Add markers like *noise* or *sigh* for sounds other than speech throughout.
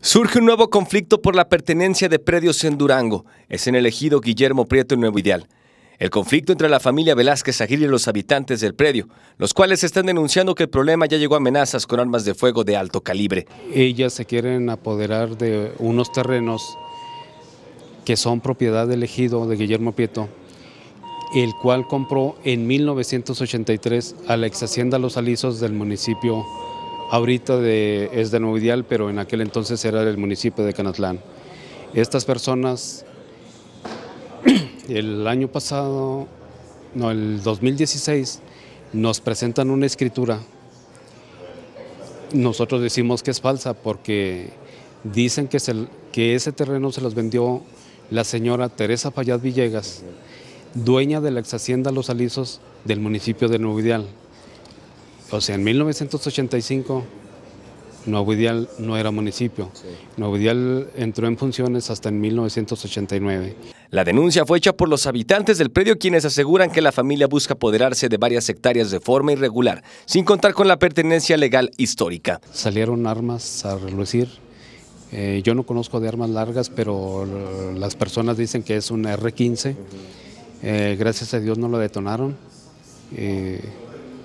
Surge un nuevo conflicto por la pertenencia de predios en Durango. Es en el ejido Guillermo Prieto en Nuevo Ideal. El conflicto entre la familia Velázquez Aguirre y los habitantes del predio, los cuales están denunciando que el problema ya llegó a amenazas con armas de fuego de alto calibre. Ellas se quieren apoderar de unos terrenos que son propiedad del ejido de Guillermo Prieto, el cual compró en 1983 a la ex hacienda Los Alisos del municipio Ahorita es de Nuevo Ideal, pero en aquel entonces era del municipio de Canatlán. Estas personas, *clears throat* el año pasado, no, el 2016, nos presentan una escritura. Nosotros decimos que es falsa porque dicen que, ese terreno se los vendió la señora Teresa Fallad Villegas, dueña de la ex hacienda Los Alisos del municipio de Nuevo Ideal. O sea, en 1985 Nuevo Ideal no era municipio. Sí. Nuevo entró en funciones hasta en 1989. La denuncia fue hecha por los habitantes del predio quienes aseguran que la familia busca apoderarse de varias hectáreas de forma irregular, sin contar con la pertenencia legal histórica. Salieron armas a relucir. Eh, yo no conozco de armas largas, pero las personas dicen que es una R-15. Eh, gracias a Dios no lo detonaron. Eh,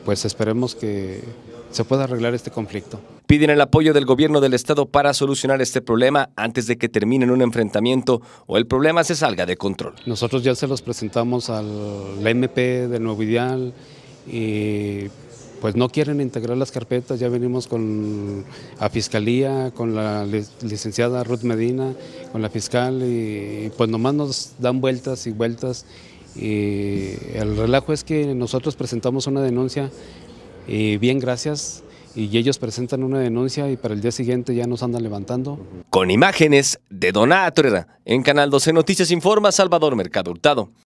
pues esperemos que se pueda arreglar este conflicto. Piden el apoyo del gobierno del estado para solucionar este problema antes de que terminen un enfrentamiento o el problema se salga de control. Nosotros ya se los presentamos al MP de Nuevo Ideal y pues no quieren integrar las carpetas, ya venimos con a Fiscalía, con la licenciada Ruth Medina, con la fiscal y pues nomás nos dan vueltas y vueltas y eh, el relajo es que nosotros presentamos una denuncia, eh, bien gracias, y ellos presentan una denuncia y para el día siguiente ya nos andan levantando. Con imágenes de Donato Herrera, en Canal 12 Noticias Informa Salvador Mercado Hurtado.